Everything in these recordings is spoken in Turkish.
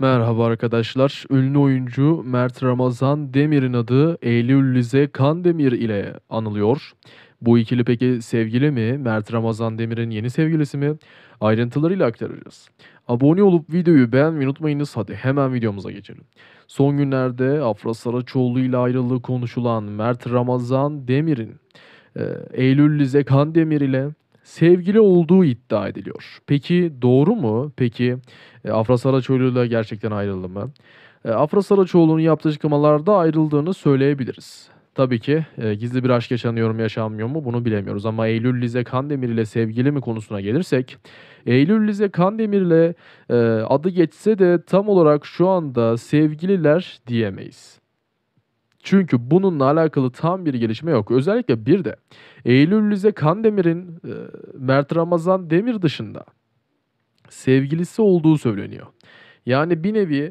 Merhaba arkadaşlar. Ünlü oyuncu Mert Ramazan Demir'in adı Eylül Lize Kandemir ile anılıyor. Bu ikili peki sevgili mi? Mert Ramazan Demir'in yeni sevgilisi mi? Ayrıntılarıyla aktaracağız. Abone olup videoyu beğenmeyi unutmayınız. Hadi hemen videomuza geçelim. Son günlerde Afra Saraçoğlu ile ayrılığı konuşulan Mert Ramazan Demir'in e, Eylül Lize Kandemir ile sevgili olduğu iddia ediliyor. Peki doğru mu? Peki e, Afra Saraçoğlu ile gerçekten ayrıldı mı? E, Afra Saraçoğlu'nun yaptığı açıklamalarda ayrıldığını söyleyebiliriz. Tabii ki e, gizli bir aşk yaşanıyor mu yaşanmıyor mu bunu bilemiyoruz. Ama Eylül Lize Kandemir ile sevgili mi konusuna gelirsek Eylül Lize Kandemir ile e, adı geçse de tam olarak şu anda sevgililer diyemeyiz. Çünkü bununla alakalı tam bir gelişme yok. Özellikle bir de Eylül Kandemir'in e, Mert Ramazan Demir dışında sevgilisi olduğu söyleniyor. Yani bir nevi e,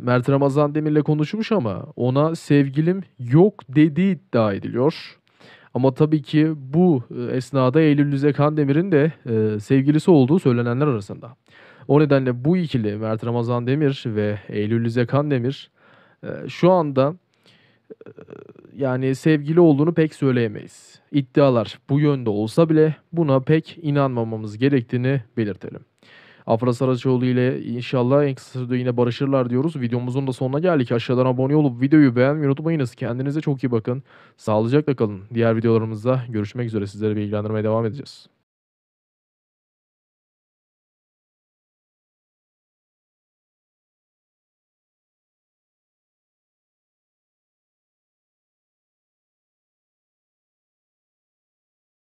Mert Ramazan Demir'le konuşmuş ama ona sevgilim yok dediği iddia ediliyor. Ama tabii ki bu e, esnada Eylül Lüze Kandemir'in de sevgilisi olduğu söylenenler arasında. O nedenle bu ikili Mert Ramazan Demir ve Eylül Lüze Kandemir şu anda yani sevgili olduğunu pek söyleyemeyiz. İddialar bu yönde olsa bile buna pek inanmamamız gerektiğini belirtelim. Afra Saraçoğlu ile inşallah en kısa sürede yine barışırlar diyoruz. Videomuzun da sonuna geldik. Aşağıdan abone olup videoyu beğenmeyi unutmayınız. Kendinize çok iyi bakın. Sağlıcakla kalın. Diğer videolarımızda görüşmek üzere. Sizlere bilgilendirmeye devam edeceğiz.